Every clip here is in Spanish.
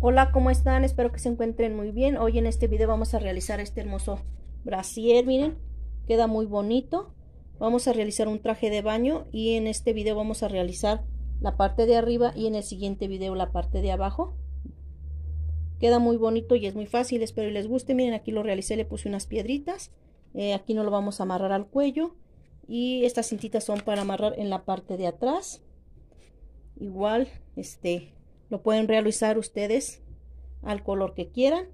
Hola, ¿cómo están? Espero que se encuentren muy bien. Hoy en este video vamos a realizar este hermoso brasier, miren, queda muy bonito. Vamos a realizar un traje de baño y en este video vamos a realizar la parte de arriba y en el siguiente video la parte de abajo. Queda muy bonito y es muy fácil, espero que les guste. Miren, aquí lo realicé, le puse unas piedritas. Eh, aquí no lo vamos a amarrar al cuello. Y estas cintitas son para amarrar en la parte de atrás. Igual, este, lo pueden realizar ustedes al color que quieran.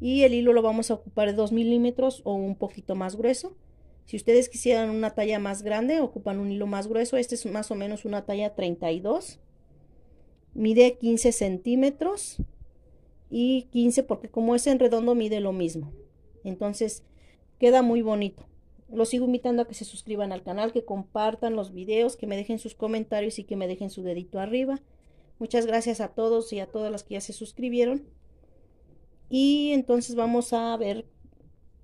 Y el hilo lo vamos a ocupar de 2 milímetros o un poquito más grueso. Si ustedes quisieran una talla más grande, ocupan un hilo más grueso. Este es más o menos una talla 32. Mide 15 centímetros y 15 porque como es en redondo mide lo mismo. Entonces queda muy bonito. Los sigo invitando a que se suscriban al canal, que compartan los videos, que me dejen sus comentarios y que me dejen su dedito arriba. Muchas gracias a todos y a todas las que ya se suscribieron. Y entonces vamos a ver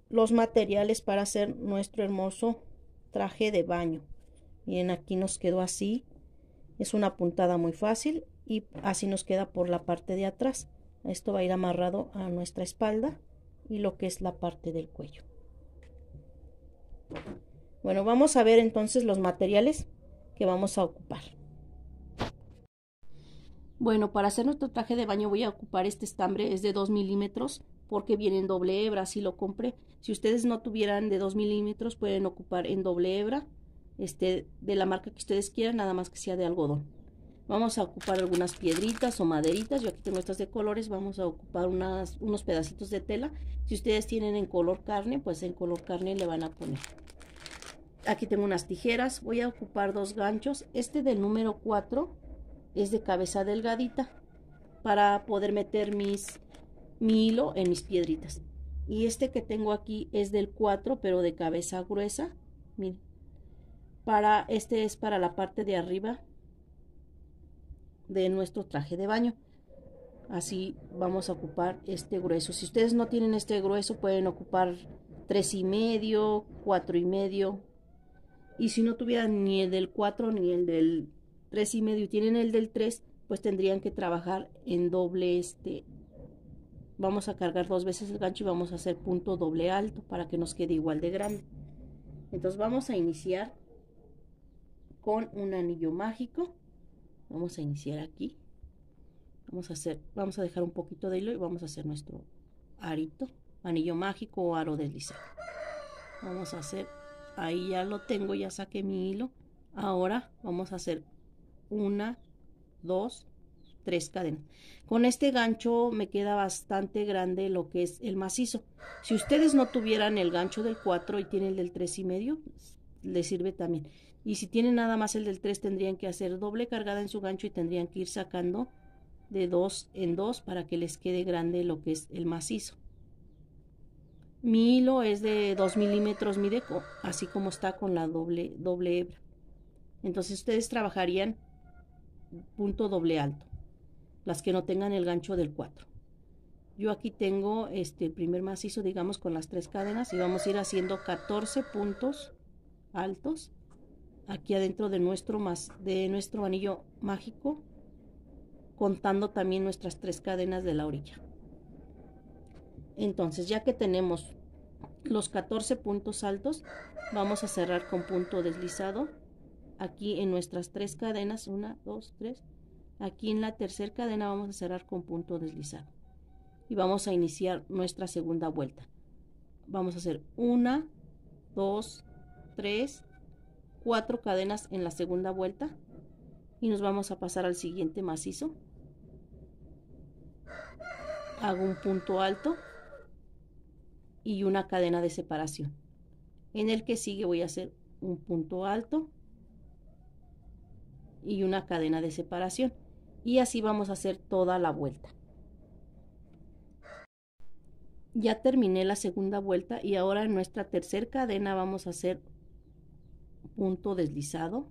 los materiales para hacer nuestro hermoso traje de baño. Miren, aquí nos quedó así. Es una puntada muy fácil y así nos queda por la parte de atrás. Esto va a ir amarrado a nuestra espalda y lo que es la parte del cuello. Bueno, vamos a ver entonces los materiales que vamos a ocupar. Bueno, para hacer nuestro traje de baño voy a ocupar este estambre, es de 2 milímetros porque viene en doble hebra, así lo compré. Si ustedes no tuvieran de 2 milímetros pueden ocupar en doble hebra, este, de la marca que ustedes quieran, nada más que sea de algodón. Vamos a ocupar algunas piedritas o maderitas, yo aquí tengo estas de colores, vamos a ocupar unas, unos pedacitos de tela. Si ustedes tienen en color carne, pues en color carne le van a poner aquí tengo unas tijeras, voy a ocupar dos ganchos, este del número 4 es de cabeza delgadita para poder meter mis, mi hilo en mis piedritas. Y este que tengo aquí es del 4, pero de cabeza gruesa. Para, este es para la parte de arriba de nuestro traje de baño. Así vamos a ocupar este grueso. Si ustedes no tienen este grueso, pueden ocupar tres y medio, cuatro y medio. Y si no tuvieran ni el del 4 ni el del 3 y medio tienen el del 3, pues tendrían que trabajar en doble este. Vamos a cargar dos veces el gancho y vamos a hacer punto doble alto para que nos quede igual de grande. Entonces vamos a iniciar con un anillo mágico. Vamos a iniciar aquí. Vamos a hacer, vamos a dejar un poquito de hilo y vamos a hacer nuestro arito, anillo mágico o aro deslizado. Vamos a hacer, ahí ya lo tengo, ya saqué mi hilo. Ahora vamos a hacer una, dos, tres cadenas. Con este gancho me queda bastante grande lo que es el macizo. Si ustedes no tuvieran el gancho del 4 y tienen el del tres y medio, les sirve también. Y si tienen nada más el del 3, tendrían que hacer doble cargada en su gancho y tendrían que ir sacando de dos en dos para que les quede grande lo que es el macizo. Mi hilo es de 2 milímetros, deco, así como está con la doble, doble hebra. Entonces ustedes trabajarían punto doble alto, las que no tengan el gancho del 4. Yo aquí tengo este, el primer macizo, digamos, con las tres cadenas y vamos a ir haciendo 14 puntos altos aquí adentro de nuestro, más, de nuestro anillo mágico, contando también nuestras tres cadenas de la orilla. Entonces, ya que tenemos los 14 puntos altos, vamos a cerrar con punto deslizado aquí en nuestras tres cadenas, una, dos, tres, aquí en la tercera cadena vamos a cerrar con punto deslizado y vamos a iniciar nuestra segunda vuelta. Vamos a hacer una, dos, tres, cuatro cadenas en la segunda vuelta y nos vamos a pasar al siguiente macizo. Hago un punto alto y una cadena de separación. En el que sigue voy a hacer un punto alto y una cadena de separación. Y así vamos a hacer toda la vuelta. Ya terminé la segunda vuelta y ahora en nuestra tercera cadena vamos a hacer punto deslizado.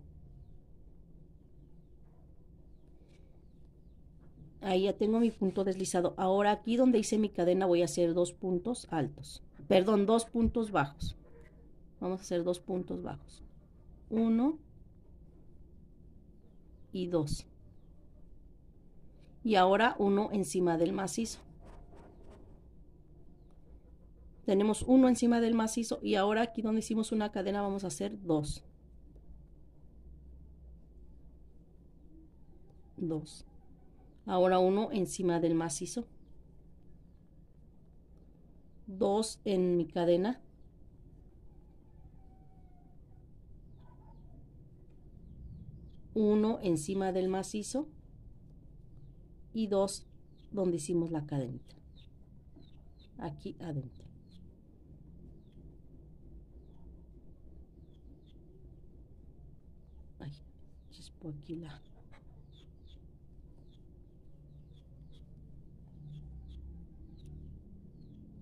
Ahí ya tengo mi punto deslizado. Ahora aquí donde hice mi cadena voy a hacer dos puntos altos. Perdón, dos puntos bajos. Vamos a hacer dos puntos bajos. Uno y 2. Y ahora uno encima del macizo. Tenemos uno encima del macizo y ahora aquí donde hicimos una cadena vamos a hacer dos 2. Ahora uno encima del macizo. 2 en mi cadena Uno encima del macizo y dos donde hicimos la cadenita aquí adentro aquí la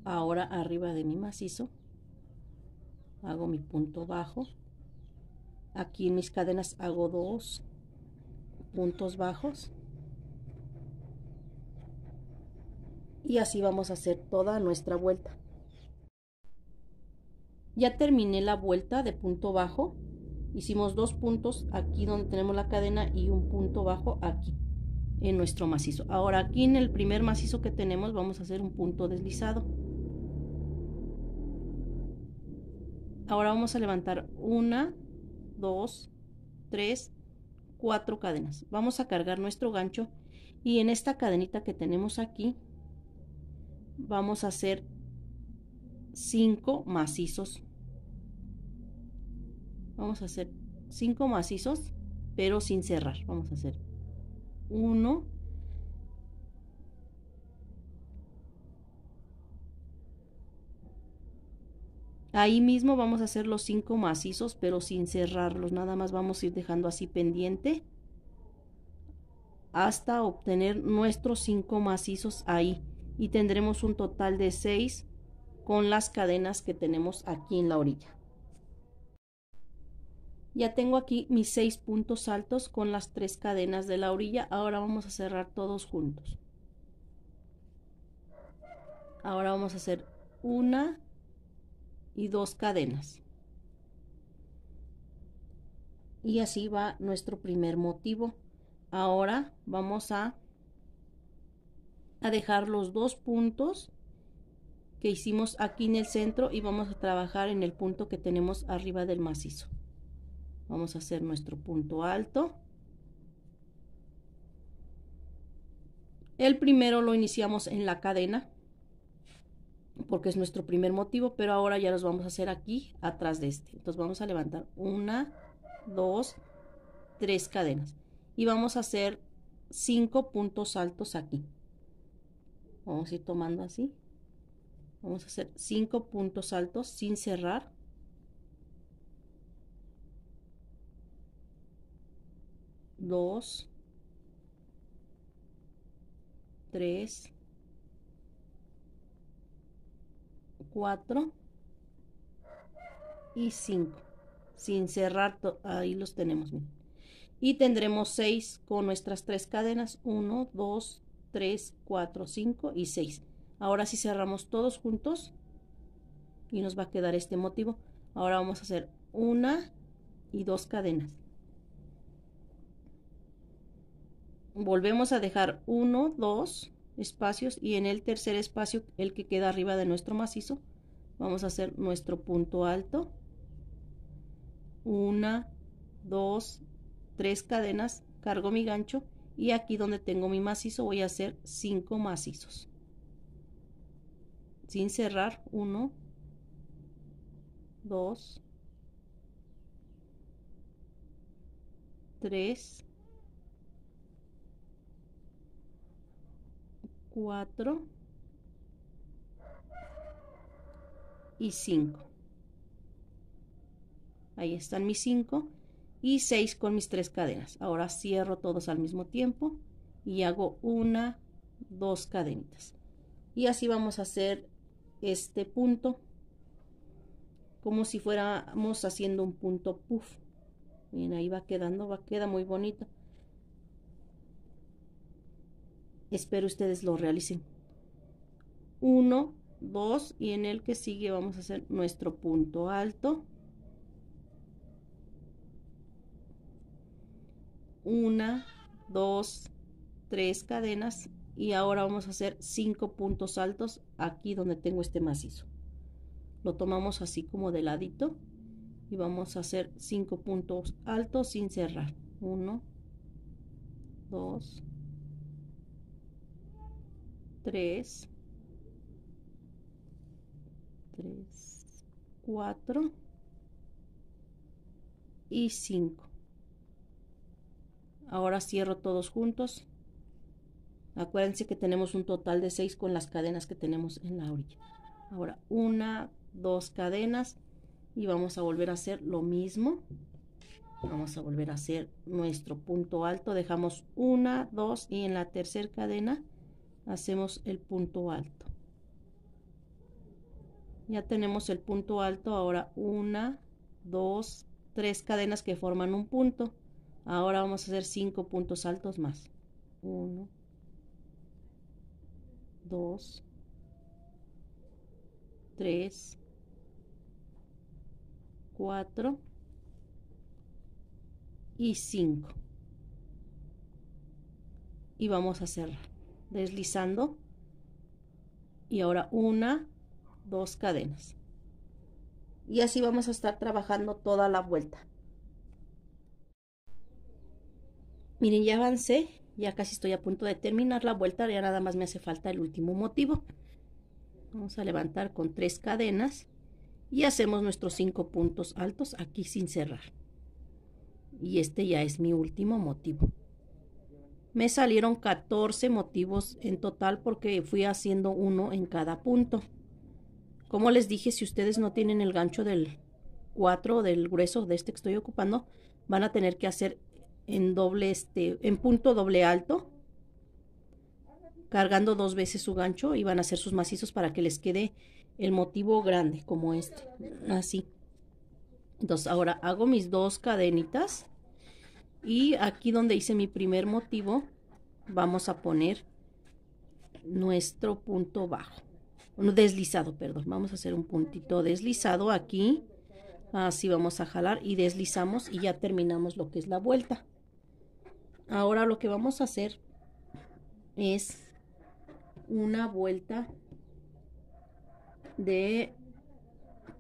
ahora arriba de mi macizo hago mi punto bajo aquí en mis cadenas hago dos puntos bajos y así vamos a hacer toda nuestra vuelta ya terminé la vuelta de punto bajo hicimos dos puntos aquí donde tenemos la cadena y un punto bajo aquí en nuestro macizo ahora aquí en el primer macizo que tenemos vamos a hacer un punto deslizado ahora vamos a levantar una 2, 3, 4 cadenas. Vamos a cargar nuestro gancho y en esta cadenita que tenemos aquí vamos a hacer 5 macizos. Vamos a hacer 5 macizos pero sin cerrar. Vamos a hacer 1, Ahí mismo vamos a hacer los cinco macizos, pero sin cerrarlos. Nada más vamos a ir dejando así pendiente hasta obtener nuestros cinco macizos ahí. Y tendremos un total de seis con las cadenas que tenemos aquí en la orilla. Ya tengo aquí mis seis puntos altos con las tres cadenas de la orilla. Ahora vamos a cerrar todos juntos. Ahora vamos a hacer una, y dos cadenas. Y así va nuestro primer motivo. Ahora vamos a, a dejar los dos puntos que hicimos aquí en el centro y vamos a trabajar en el punto que tenemos arriba del macizo. Vamos a hacer nuestro punto alto. El primero lo iniciamos en la cadena porque es nuestro primer motivo, pero ahora ya los vamos a hacer aquí atrás de este. Entonces vamos a levantar una, dos, tres cadenas y vamos a hacer cinco puntos altos aquí. Vamos a ir tomando así. Vamos a hacer cinco puntos altos sin cerrar. Dos, tres, 4 y 5 sin cerrar ahí los tenemos y tendremos 6 con nuestras tres cadenas 1 2 3 4 5 y 6 ahora si sí cerramos todos juntos y nos va a quedar este motivo ahora vamos a hacer una y dos cadenas volvemos a dejar 1 2 espacios y en el tercer espacio el que queda arriba de nuestro macizo vamos a hacer nuestro punto alto una dos tres cadenas cargo mi gancho y aquí donde tengo mi macizo voy a hacer cinco macizos sin cerrar uno dos tres cuatro y 5. Ahí están mis 5 y 6 con mis tres cadenas. Ahora cierro todos al mismo tiempo y hago una, dos cadenitas. Y así vamos a hacer este punto como si fuéramos haciendo un punto puff. Miren, ahí va quedando, va queda muy bonito. Espero ustedes lo realicen. 1, 2 y en el que sigue vamos a hacer nuestro punto alto una 2 tres cadenas y ahora vamos a hacer 5 puntos altos aquí donde tengo este macizo lo tomamos así como de ladito y vamos a hacer 5 puntos altos sin cerrar 1 2 3 3, 4 y 5. Ahora cierro todos juntos. Acuérdense que tenemos un total de 6 con las cadenas que tenemos en la orilla. Ahora una, dos cadenas y vamos a volver a hacer lo mismo. Vamos a volver a hacer nuestro punto alto. Dejamos una, dos y en la tercera cadena hacemos el punto alto. Ya tenemos el punto alto, ahora una, dos, tres cadenas que forman un punto. Ahora vamos a hacer cinco puntos altos más. Uno, dos, tres, cuatro y cinco. Y vamos a hacer Deslizando. Y ahora una, dos cadenas y así vamos a estar trabajando toda la vuelta miren ya avancé ya casi estoy a punto de terminar la vuelta ya nada más me hace falta el último motivo vamos a levantar con tres cadenas y hacemos nuestros cinco puntos altos aquí sin cerrar y este ya es mi último motivo me salieron 14 motivos en total porque fui haciendo uno en cada punto como les dije, si ustedes no tienen el gancho del 4 del grueso de este que estoy ocupando, van a tener que hacer en doble este en punto doble alto cargando dos veces su gancho y van a hacer sus macizos para que les quede el motivo grande como este así entonces ahora hago mis dos cadenitas y aquí donde hice mi primer motivo vamos a poner nuestro punto bajo deslizado, perdón. Vamos a hacer un puntito deslizado aquí. Así vamos a jalar y deslizamos y ya terminamos lo que es la vuelta. Ahora lo que vamos a hacer es una vuelta de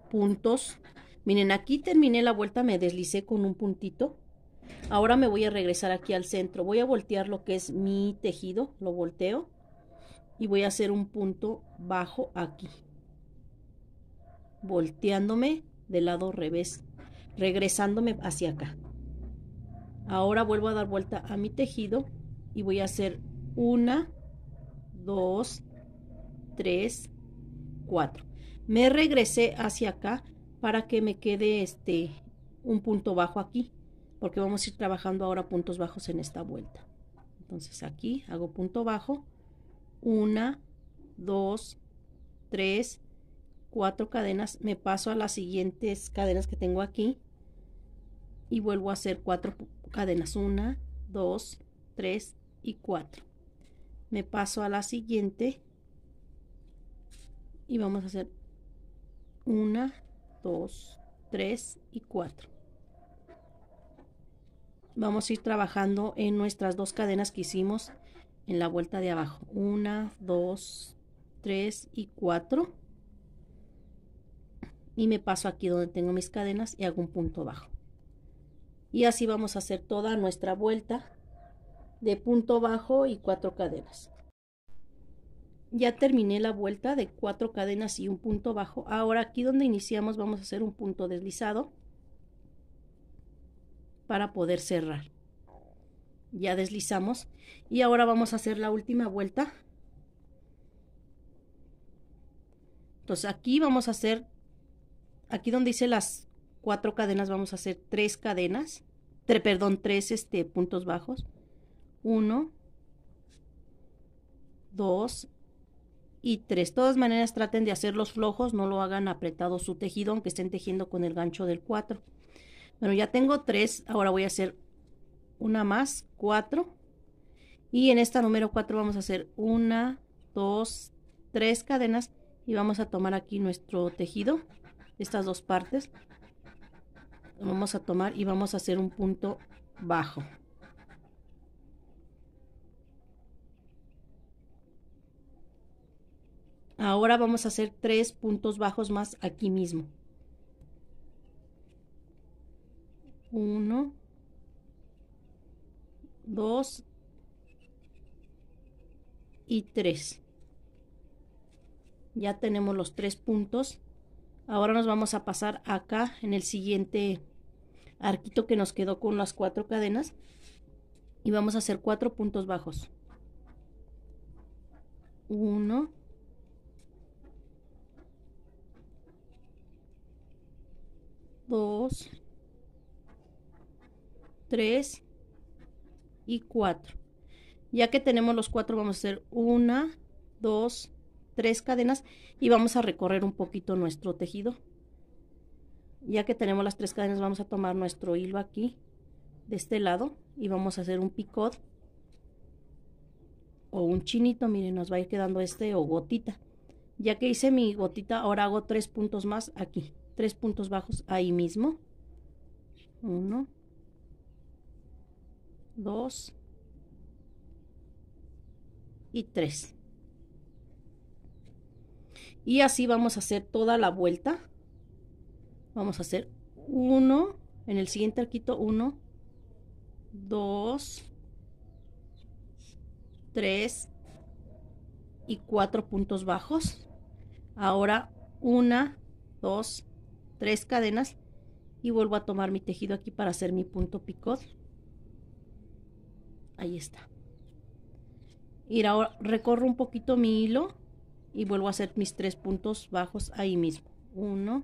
puntos. Miren, aquí terminé la vuelta, me deslicé con un puntito. Ahora me voy a regresar aquí al centro. Voy a voltear lo que es mi tejido, lo volteo y voy a hacer un punto bajo aquí volteándome del lado revés regresándome hacia acá ahora vuelvo a dar vuelta a mi tejido y voy a hacer una dos tres cuatro me regresé hacia acá para que me quede este un punto bajo aquí porque vamos a ir trabajando ahora puntos bajos en esta vuelta entonces aquí hago punto bajo 1, 2, 3, 4 cadenas. Me paso a las siguientes cadenas que tengo aquí y vuelvo a hacer 4 cadenas. 1, 2, 3 y 4. Me paso a la siguiente y vamos a hacer 1, 2, 3 y 4. Vamos a ir trabajando en nuestras dos cadenas que hicimos en la vuelta de abajo. Una, dos, tres y cuatro. Y me paso aquí donde tengo mis cadenas y hago un punto bajo. Y así vamos a hacer toda nuestra vuelta de punto bajo y cuatro cadenas. Ya terminé la vuelta de cuatro cadenas y un punto bajo. Ahora aquí donde iniciamos vamos a hacer un punto deslizado para poder cerrar ya deslizamos y ahora vamos a hacer la última vuelta entonces aquí vamos a hacer aquí donde dice las cuatro cadenas vamos a hacer tres cadenas perdón tres este puntos bajos uno dos y tres todas maneras traten de hacerlos flojos no lo hagan apretado su tejido aunque estén tejiendo con el gancho del 4 bueno ya tengo tres ahora voy a hacer una más, cuatro Y en esta número cuatro vamos a hacer una, dos, tres cadenas y vamos a tomar aquí nuestro tejido, estas dos partes. vamos a tomar y vamos a hacer un punto bajo. Ahora vamos a hacer tres puntos bajos más aquí mismo. Uno, 2 y 3. Ya tenemos los tres puntos. Ahora nos vamos a pasar acá en el siguiente arquito que nos quedó con las cuatro cadenas y vamos a hacer cuatro puntos bajos. 1 2 3 y cuatro Ya que tenemos los cuatro, vamos a hacer una, dos, tres cadenas y vamos a recorrer un poquito nuestro tejido. Ya que tenemos las tres cadenas, vamos a tomar nuestro hilo aquí, de este lado, y vamos a hacer un picot o un chinito, miren, nos va a ir quedando este o gotita. Ya que hice mi gotita, ahora hago tres puntos más aquí, tres puntos bajos ahí mismo. Uno, 2 y 3. Y así vamos a hacer toda la vuelta. Vamos a hacer 1 en el siguiente arquito 1 2 3 y 4 puntos bajos. Ahora 1 2 3 cadenas y vuelvo a tomar mi tejido aquí para hacer mi punto picot Ahí está. Y ahora recorro un poquito mi hilo y vuelvo a hacer mis tres puntos bajos ahí mismo. Uno,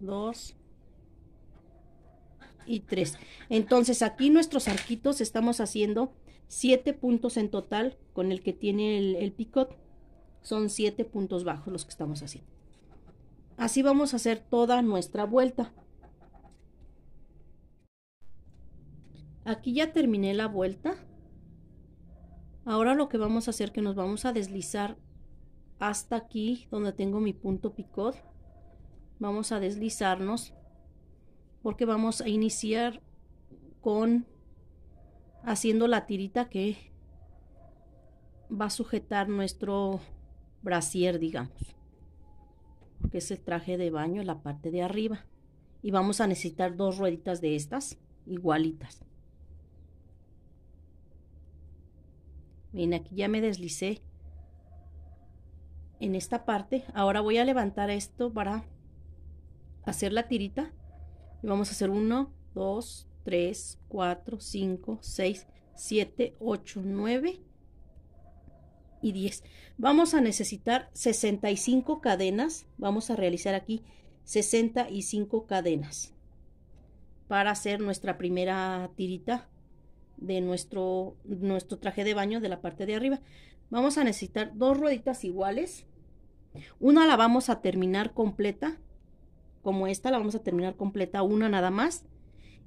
dos y tres. Entonces aquí nuestros arquitos estamos haciendo siete puntos en total con el que tiene el, picot. Son siete puntos bajos los que estamos haciendo. Así vamos a hacer toda nuestra vuelta. Aquí ya terminé la vuelta. Ahora lo que vamos a hacer es que nos vamos a deslizar hasta aquí donde tengo mi punto picot. Vamos a deslizarnos porque vamos a iniciar con haciendo la tirita que va a sujetar nuestro brasier, digamos. que es el traje de baño, la parte de arriba. Y vamos a necesitar dos rueditas de estas igualitas. Miren, aquí ya me deslicé en esta parte. Ahora voy a levantar esto para hacer la tirita. Y vamos a hacer 1, 2, 3, 4, 5, 6, 7, 8, 9 y 10. Vamos a necesitar 65 cadenas. Vamos a realizar aquí 65 cadenas para hacer nuestra primera tirita de nuestro, nuestro traje de baño de la parte de arriba. Vamos a necesitar dos rueditas iguales. Una la vamos a terminar completa, como esta la vamos a terminar completa, una nada más.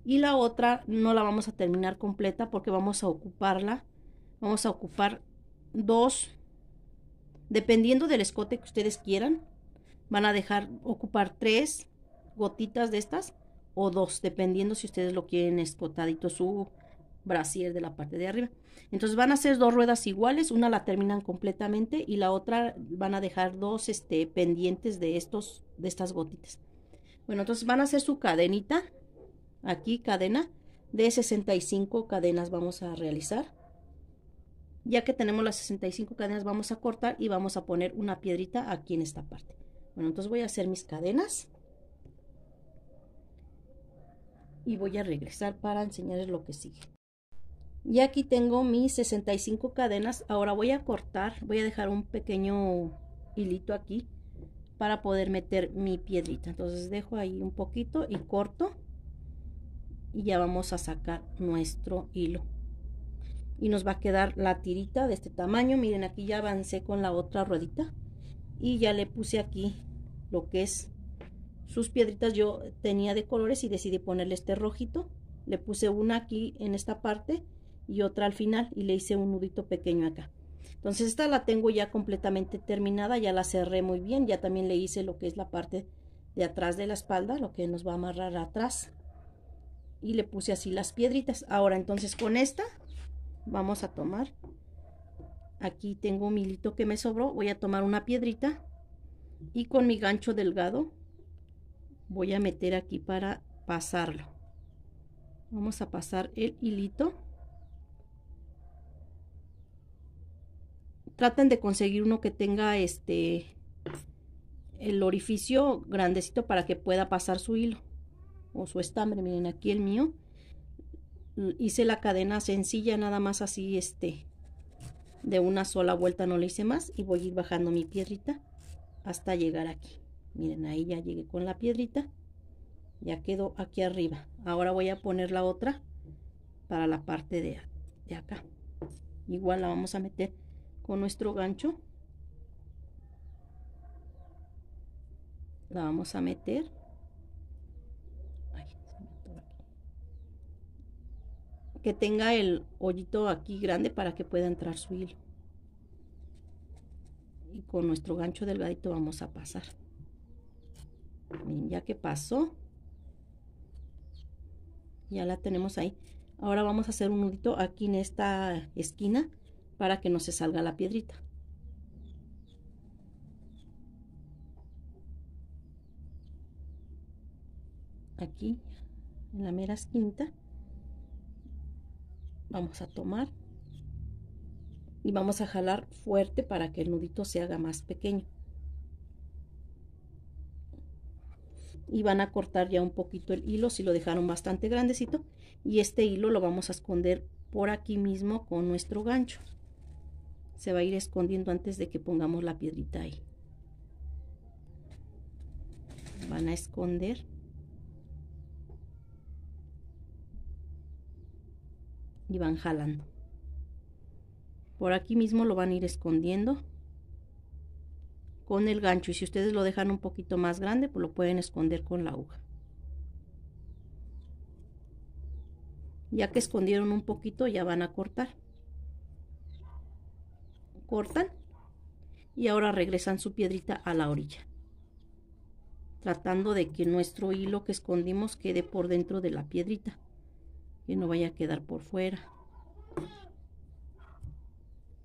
Y la otra no la vamos a terminar completa porque vamos a ocuparla, vamos a ocupar dos, dependiendo del escote que ustedes quieran, van a dejar ocupar tres gotitas de estas o dos, dependiendo si ustedes lo quieren escotadito su, brasier de la parte de arriba. Entonces van a hacer dos ruedas iguales, una la terminan completamente y la otra van a dejar dos este, pendientes de, estos, de estas gotitas. Bueno, entonces van a hacer su cadenita, aquí cadena, de 65 cadenas vamos a realizar. Ya que tenemos las 65 cadenas vamos a cortar y vamos a poner una piedrita aquí en esta parte. Bueno, entonces voy a hacer mis cadenas. Y voy a regresar para enseñarles lo que sigue. Y aquí tengo mis 65 cadenas. Ahora voy a cortar, voy a dejar un pequeño hilito aquí para poder meter mi piedrita. Entonces dejo ahí un poquito y corto y ya vamos a sacar nuestro hilo. Y nos va a quedar la tirita de este tamaño. Miren, aquí ya avancé con la otra ruedita y ya le puse aquí lo que es sus piedritas. Yo tenía de colores y decidí ponerle este rojito. Le puse una aquí en esta parte y otra al final y le hice un nudito pequeño acá. Entonces esta la tengo ya completamente terminada, ya la cerré muy bien, ya también le hice lo que es la parte de atrás de la espalda, lo que nos va a amarrar atrás. Y le puse así las piedritas. Ahora entonces con esta vamos a tomar, aquí tengo un hilito que me sobró, voy a tomar una piedrita y con mi gancho delgado voy a meter aquí para pasarlo. Vamos a pasar el hilito traten de conseguir uno que tenga este el orificio grandecito para que pueda pasar su hilo o su estambre. Miren aquí el mío. Hice la cadena sencilla, nada más así este de una sola vuelta no le hice más y voy a ir bajando mi piedrita hasta llegar aquí. Miren, ahí ya llegué con la piedrita. Ya quedó aquí arriba. Ahora voy a poner la otra para la parte de, de acá. Igual la vamos a meter con nuestro gancho la vamos a meter que tenga el hoyito aquí grande para que pueda entrar su hilo y con nuestro gancho delgadito vamos a pasar ya que pasó ya la tenemos ahí ahora vamos a hacer un nudito aquí en esta esquina para que no se salga la piedrita. Aquí, en la mera esquinta, vamos a tomar y vamos a jalar fuerte para que el nudito se haga más pequeño. Y van a cortar ya un poquito el hilo si lo dejaron bastante grandecito. Y este hilo lo vamos a esconder por aquí mismo con nuestro gancho se va a ir escondiendo antes de que pongamos la piedrita ahí. Van a esconder. Y van jalando. Por aquí mismo lo van a ir escondiendo con el gancho y si ustedes lo dejan un poquito más grande pues lo pueden esconder con la aguja ya que escondieron un poquito ya van a cortar cortan y ahora regresan su piedrita a la orilla tratando de que nuestro hilo que escondimos quede por dentro de la piedrita que no vaya a quedar por fuera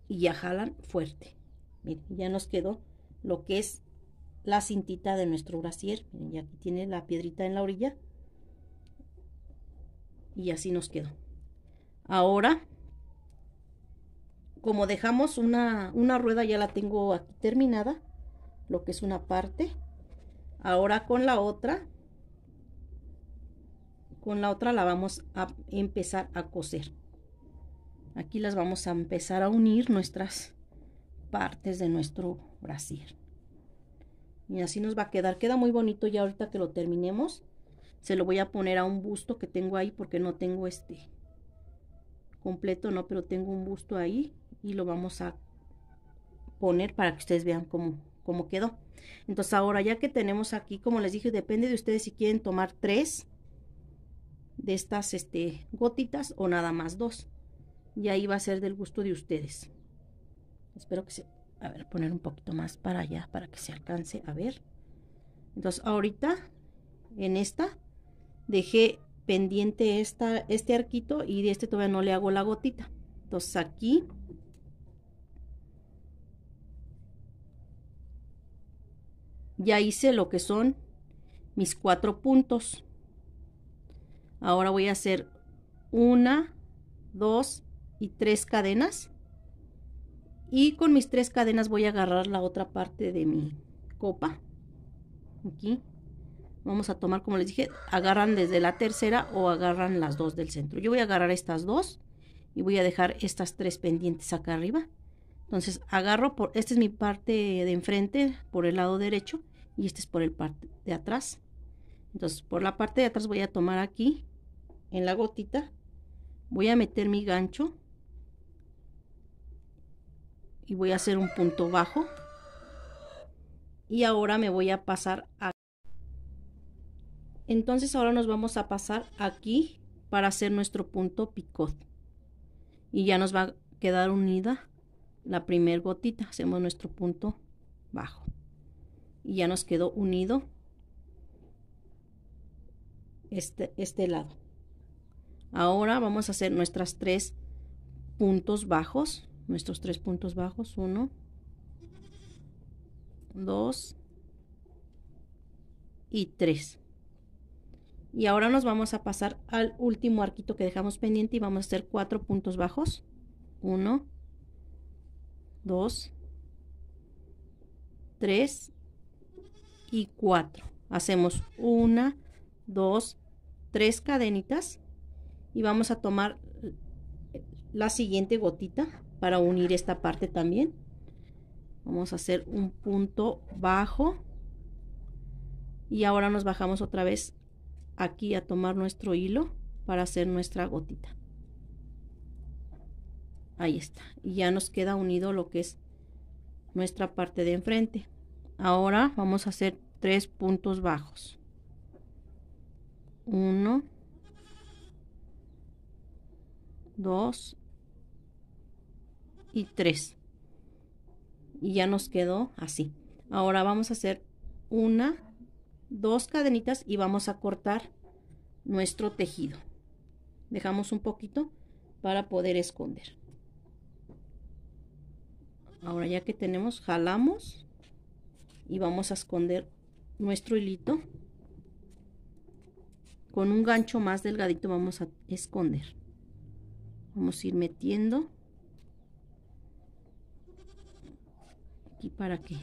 y ya jalan fuerte miren ya nos quedó lo que es la cintita de nuestro brasier miren ya aquí tiene la piedrita en la orilla y así nos quedó ahora como dejamos una, rueda, ya la tengo aquí terminada, lo que es una parte. Ahora con la otra, con la otra la vamos a empezar a coser. Aquí las vamos a empezar a unir nuestras partes de nuestro brasier. Y así nos va a quedar. Queda muy bonito ya ahorita que lo terminemos. Se lo voy a poner a un busto que tengo ahí porque no tengo este completo, no, pero tengo un busto ahí y lo vamos a poner para que ustedes vean cómo, cómo quedó. Entonces ahora ya que tenemos aquí, como les dije, depende de ustedes si quieren tomar tres de estas este, gotitas o nada más dos. Y ahí va a ser del gusto de ustedes. Espero que se... A ver, poner un poquito más para allá para que se alcance a ver. Entonces ahorita en esta dejé pendiente esta, este arquito y de este todavía no le hago la gotita. Entonces aquí Ya hice lo que son mis cuatro puntos. Ahora voy a hacer una, dos y tres cadenas. Y con mis tres cadenas voy a agarrar la otra parte de mi copa. Aquí. Vamos a tomar, como les dije, agarran desde la tercera o agarran las dos del centro. Yo voy a agarrar estas dos y voy a dejar estas tres pendientes acá arriba. Entonces agarro por, esta es mi parte de enfrente por el lado derecho y este es por el parte de atrás. Entonces por la parte de atrás voy a tomar aquí en la gotita, voy a meter mi gancho y voy a hacer un punto bajo y ahora me voy a pasar a entonces ahora nos vamos a pasar aquí para hacer nuestro punto picot y ya nos va a quedar unida la primer gotita, hacemos nuestro punto bajo y ya nos quedó unido este, este lado. Ahora vamos a hacer nuestras tres puntos bajos, nuestros tres puntos bajos, uno, dos y tres. Y ahora nos vamos a pasar al último arquito que dejamos pendiente y vamos a hacer cuatro puntos bajos, uno, 2, 3 y 4. Hacemos una, dos, tres cadenitas y vamos a tomar la siguiente gotita para unir esta parte también. Vamos a hacer un punto bajo y ahora nos bajamos otra vez aquí a tomar nuestro hilo para hacer nuestra gotita. Ahí está. Y ya nos queda unido lo que es nuestra parte de enfrente. Ahora vamos a hacer tres puntos bajos. Uno. Dos. Y tres. Y ya nos quedó así. Ahora vamos a hacer una, dos cadenitas y vamos a cortar nuestro tejido. Dejamos un poquito para poder esconder ahora ya que tenemos jalamos y vamos a esconder nuestro hilito con un gancho más delgadito vamos a esconder vamos a ir metiendo aquí para que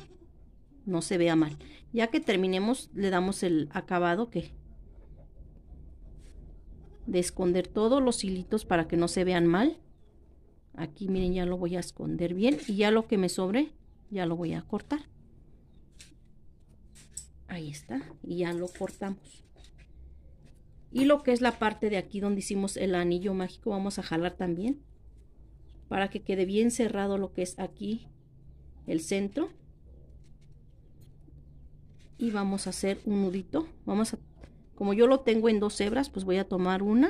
no se vea mal ya que terminemos le damos el acabado que de esconder todos los hilitos para que no se vean mal Aquí miren, ya lo voy a esconder bien y ya lo que me sobre ya lo voy a cortar. Ahí está, y ya lo cortamos. Y lo que es la parte de aquí donde hicimos el anillo mágico, vamos a jalar también para que quede bien cerrado lo que es aquí el centro. Y vamos a hacer un nudito. Vamos a, como yo lo tengo en dos hebras, pues voy a tomar una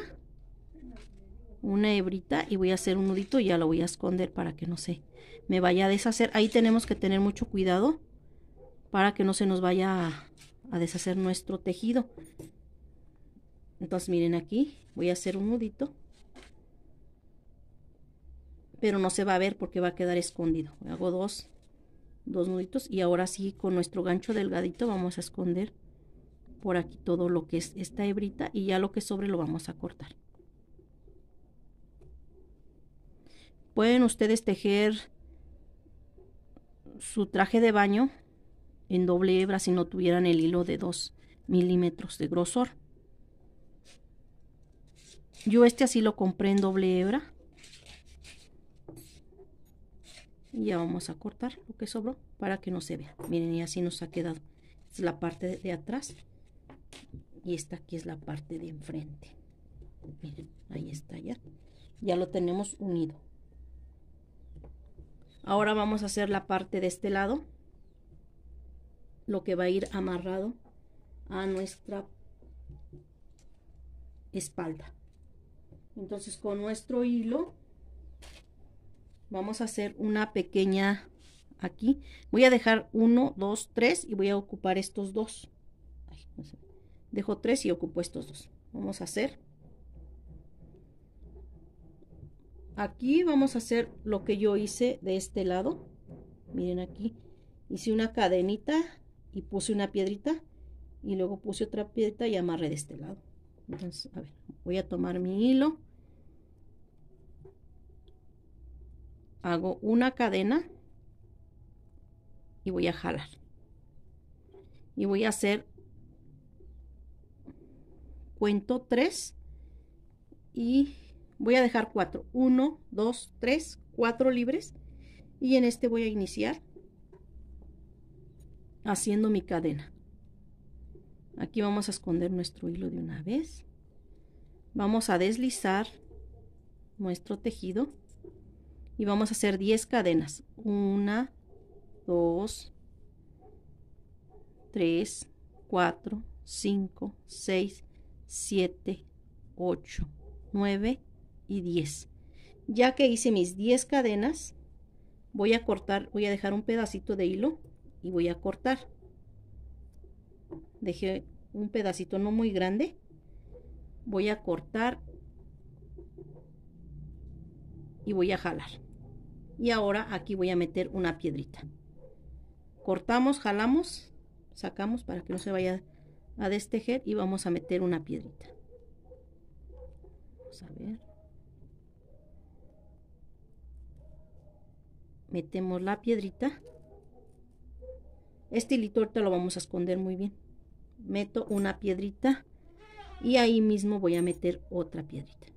una hebrita y voy a hacer un nudito y ya lo voy a esconder para que no se me vaya a deshacer. Ahí tenemos que tener mucho cuidado para que no se nos vaya a, deshacer nuestro tejido. Entonces miren aquí, voy a hacer un nudito. Pero no se va a ver porque va a quedar escondido. Hago dos, dos nuditos y ahora sí con nuestro gancho delgadito vamos a esconder por aquí todo lo que es esta hebrita y ya lo que sobre lo vamos a cortar. pueden ustedes tejer su traje de baño en doble hebra si no tuvieran el hilo de 2 milímetros de grosor. Yo este así lo compré en doble hebra. Y ya vamos a cortar lo que sobró para que no se vea. Miren, y así nos ha quedado. la parte de atrás. Y esta aquí es la parte de enfrente. Miren, ahí está ya. Ya lo tenemos unido. Ahora vamos a hacer la parte de este lado, lo que va a ir amarrado a nuestra espalda. Entonces con nuestro hilo vamos a hacer una pequeña aquí. Voy a dejar uno, dos, tres y voy a ocupar estos dos. Dejo tres y ocupo estos dos. Vamos a hacer Aquí vamos a hacer lo que yo hice de este lado. Miren aquí. Hice una cadenita y puse una piedrita y luego puse otra piedrita y amarré de este lado. Entonces, a ver, voy a tomar mi hilo. Hago una cadena y voy a jalar. Y voy a hacer cuento 3 y Voy a dejar cuatro. Uno, dos, tres, cuatro libres. Y en este voy a iniciar haciendo mi cadena. Aquí vamos a esconder nuestro hilo de una vez. Vamos a deslizar nuestro tejido y vamos a hacer diez cadenas. Una, 2, 3, 4, 5, 6, 7, 8, 9, y 10. Ya que hice mis 10 cadenas, voy a cortar, voy a dejar un pedacito de hilo y voy a cortar. Dejé un pedacito no muy grande. Voy a cortar y voy a jalar. Y ahora aquí voy a meter una piedrita. Cortamos, jalamos, sacamos para que no se vaya a destejer y vamos a meter una piedrita. a ver. metemos la piedrita. Este hilito ahorita lo vamos a esconder muy bien. Meto una piedrita y ahí mismo voy a meter otra piedrita.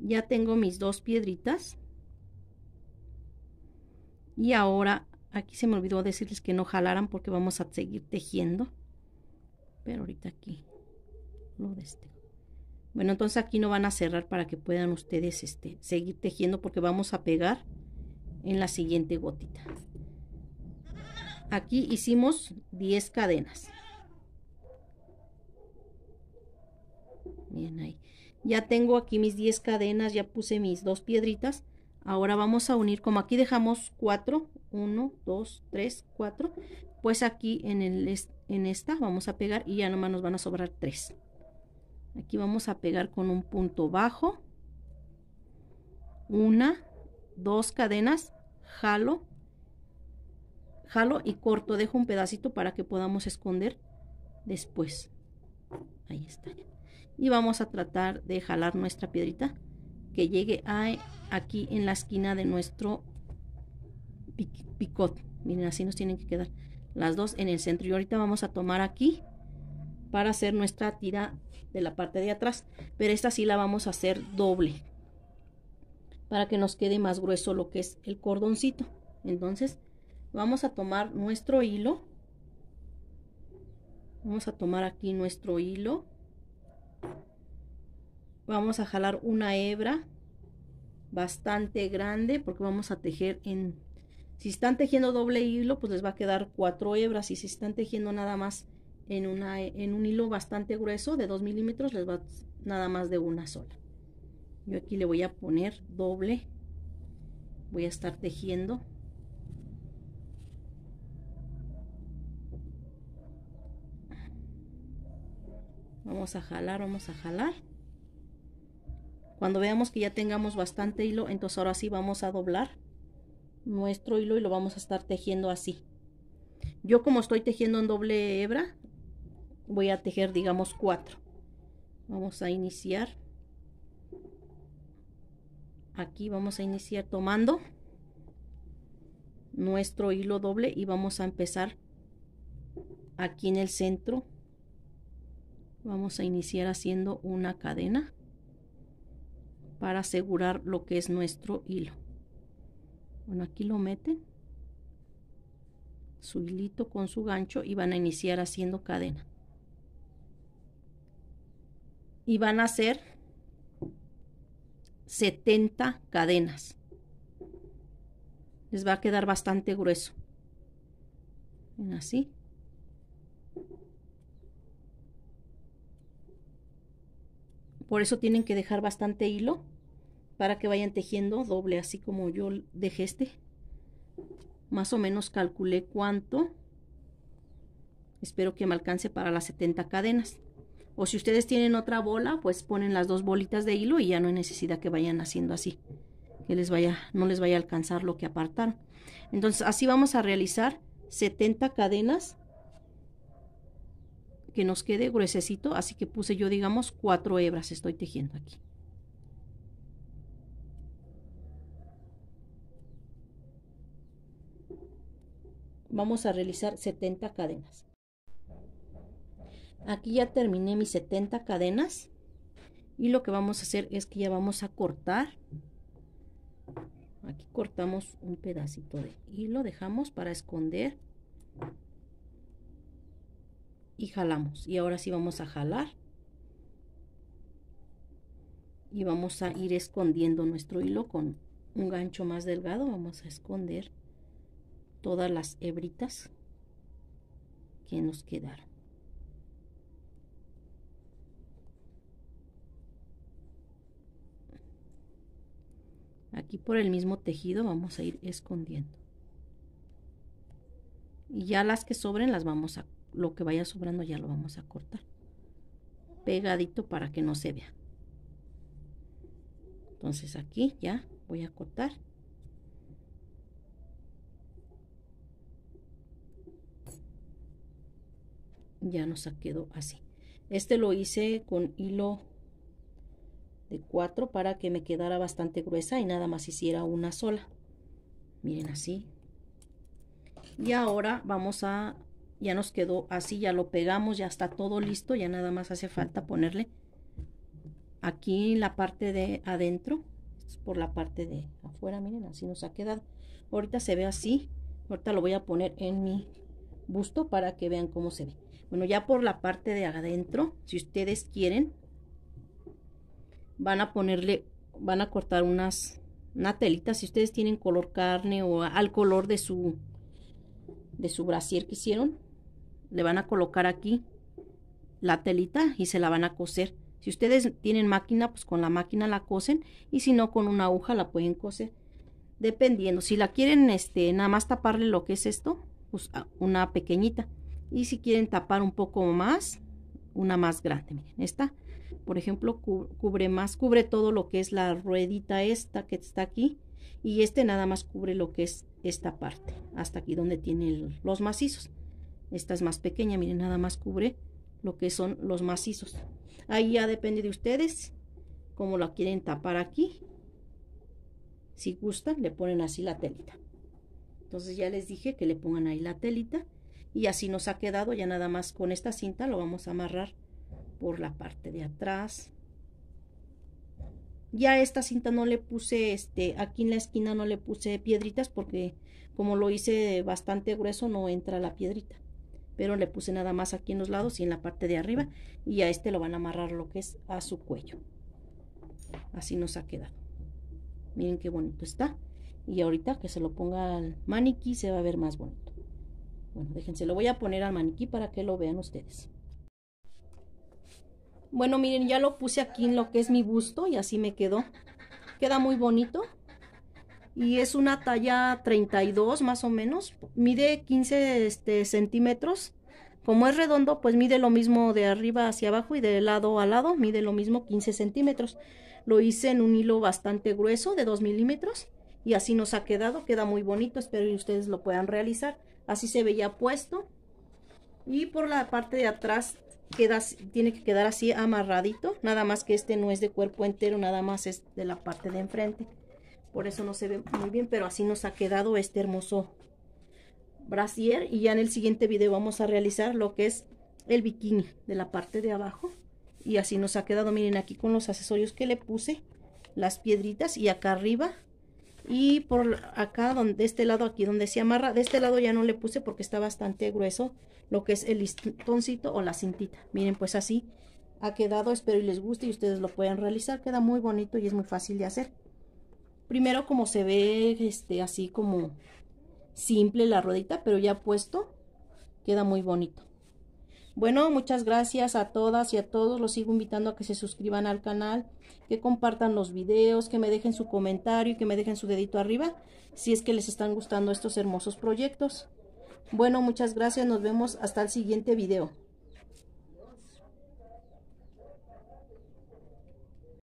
Ya tengo mis dos piedritas. Y ahora, aquí se me olvidó decirles que no jalaran porque vamos a seguir tejiendo pero ahorita aquí lo de este. Bueno, entonces aquí no van a cerrar para que puedan ustedes este, seguir tejiendo porque vamos a pegar en la siguiente gotita. Aquí hicimos 10 cadenas. Bien ahí. Ya tengo aquí mis 10 cadenas, ya puse mis dos piedritas. Ahora vamos a unir, como aquí dejamos 4, 1, 2, 3, 4, pues aquí en el, en esta vamos a pegar y ya nomás nos van a sobrar tres aquí vamos a pegar con un punto bajo una dos cadenas jalo jalo y corto dejo un pedacito para que podamos esconder después ahí está y vamos a tratar de jalar nuestra piedrita que llegue aquí en la esquina de nuestro picot miren así nos tienen que quedar las dos en el centro y ahorita vamos a tomar aquí para hacer nuestra tira de la parte de atrás pero esta sí la vamos a hacer doble para que nos quede más grueso lo que es el cordoncito entonces vamos a tomar nuestro hilo vamos a tomar aquí nuestro hilo vamos a jalar una hebra bastante grande porque vamos a tejer en si están tejiendo doble hilo, pues les va a quedar cuatro hebras. Y si están tejiendo nada más en, una, en un hilo bastante grueso de 2 milímetros, les va nada más de una sola. Yo aquí le voy a poner doble. Voy a estar tejiendo. Vamos a jalar, vamos a jalar. Cuando veamos que ya tengamos bastante hilo, entonces ahora sí vamos a doblar nuestro hilo y lo vamos a estar tejiendo así yo como estoy tejiendo en doble hebra voy a tejer digamos 4 vamos a iniciar aquí vamos a iniciar tomando nuestro hilo doble y vamos a empezar aquí en el centro vamos a iniciar haciendo una cadena para asegurar lo que es nuestro hilo bueno, aquí lo meten, su hilito con su gancho y van a iniciar haciendo cadena. Y van a hacer 70 cadenas. Les va a quedar bastante grueso. Así. Por eso tienen que dejar bastante hilo para que vayan tejiendo doble, así como yo dejé este. Más o menos calculé cuánto. Espero que me alcance para las 70 cadenas. O si ustedes tienen otra bola, pues ponen las dos bolitas de hilo y ya no hay necesidad que vayan haciendo así. Que les vaya, no les vaya a alcanzar lo que apartaron. Entonces así vamos a realizar 70 cadenas que nos quede gruesecito, así que puse yo digamos cuatro hebras estoy tejiendo aquí. vamos a realizar 70 cadenas aquí ya terminé mis 70 cadenas y lo que vamos a hacer es que ya vamos a cortar aquí cortamos un pedacito de hilo dejamos para esconder y jalamos y ahora sí vamos a jalar y vamos a ir escondiendo nuestro hilo con un gancho más delgado vamos a esconder todas las hebritas que nos quedaron. Aquí por el mismo tejido vamos a ir escondiendo. Y ya las que sobren las vamos a, lo que vaya sobrando ya lo vamos a cortar. Pegadito para que no se vea. Entonces aquí ya voy a cortar ya nos quedó así este lo hice con hilo de 4 para que me quedara bastante gruesa y nada más hiciera una sola miren así y ahora vamos a ya nos quedó así ya lo pegamos ya está todo listo ya nada más hace falta ponerle aquí en la parte de adentro por la parte de afuera miren así nos ha quedado ahorita se ve así ahorita lo voy a poner en mi busto para que vean cómo se ve bueno, ya por la parte de adentro, si ustedes quieren, van a ponerle, van a cortar unas, una telita, si ustedes tienen color carne o al color de su, de su brasier que hicieron, le van a colocar aquí la telita y se la van a coser. Si ustedes tienen máquina, pues con la máquina la cosen y si no, con una aguja la pueden coser. Dependiendo, si la quieren, este, nada más taparle lo que es esto, pues una pequeñita. Y si quieren tapar un poco más, una más grande. Miren, esta, por ejemplo, cubre más, cubre todo lo que es la ruedita esta que está aquí. Y este nada más cubre lo que es esta parte, hasta aquí donde tiene los macizos. Esta es más pequeña, miren, nada más cubre lo que son los macizos. Ahí ya depende de ustedes cómo la quieren tapar aquí. Si gustan, le ponen así la telita. Entonces ya les dije que le pongan ahí la telita y así nos ha quedado ya nada más con esta cinta lo vamos a amarrar por la parte de atrás ya esta cinta no le puse este aquí en la esquina no le puse piedritas porque como lo hice bastante grueso no entra la piedrita pero le puse nada más aquí en los lados y en la parte de arriba y a este lo van a amarrar lo que es a su cuello así nos ha quedado miren qué bonito está y ahorita que se lo ponga al maniquí se va a ver más bonito déjense, lo voy a poner al maniquí para que lo vean ustedes. Bueno, miren, ya lo puse aquí en lo que es mi busto y así me quedó. Queda muy bonito. Y es una talla 32 más o menos. Mide 15 este, centímetros. Como es redondo, pues mide lo mismo de arriba hacia abajo y de lado a lado. Mide lo mismo 15 centímetros. Lo hice en un hilo bastante grueso de 2 milímetros y así nos ha quedado, queda muy bonito, espero que ustedes lo puedan realizar, así se ya puesto y por la parte de atrás queda, tiene que quedar así amarradito, nada más que este no es de cuerpo entero, nada más es de la parte de enfrente, por eso no se ve muy bien, pero así nos ha quedado este hermoso brasier y ya en el siguiente video vamos a realizar lo que es el bikini de la parte de abajo y así nos ha quedado, miren aquí con los accesorios que le puse, las piedritas y acá arriba y por acá, donde, de este lado aquí donde se amarra, de este lado ya no le puse porque está bastante grueso lo que es el listoncito o la cintita. Miren, pues así ha quedado, espero y les guste y ustedes lo pueden realizar, queda muy bonito y es muy fácil de hacer. Primero como se ve este así como simple la rodita pero ya puesto, queda muy bonito. Bueno, muchas gracias a todas y a todos. Los sigo invitando a que se suscriban al canal, que compartan los videos, que me dejen su comentario y que me dejen su dedito arriba si es que les están gustando estos hermosos proyectos. Bueno, muchas gracias. Nos vemos hasta el siguiente video.